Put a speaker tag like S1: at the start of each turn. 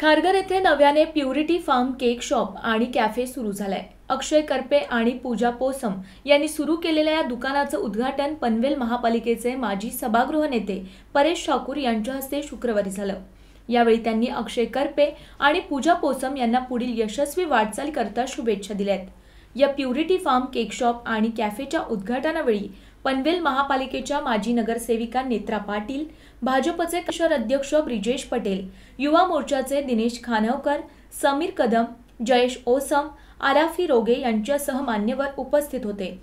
S1: खारघर येथे नव्याने Purity farm cake shop आणि कॅफे सुरू झालाय अक्षय करपे आणि पूजा पोसम यांनी सुरू केलेल्या या दुकानाचं उद्घाटन पनवेल महापालिकेचे माजी सभागृह नेते परेश ठाकूर यांच्या हस्ते शुक्रवारी झालं यावेळी त्यांनी अक्षय करपे आणि पूजा पोसम यांना पुढील यशस्वी वाटचाल करता शुभेच्छा दिल्या आहेत या प्युरिटी फार्म केक शॉप आणि कॅफेच्या उद्घाटनावेळी पनवेल महापालिकेच्या माजी नगरसेविका नेत्रा पाटील भाजपचे किशोर अध्यक्ष ब्रिजेश पटेल युवा मोर्चाचे दिनेश खानवकर समीर कदम जयेश ओसम आराफी रोगे यांच्यासह
S2: मान्यवर उपस्थित होते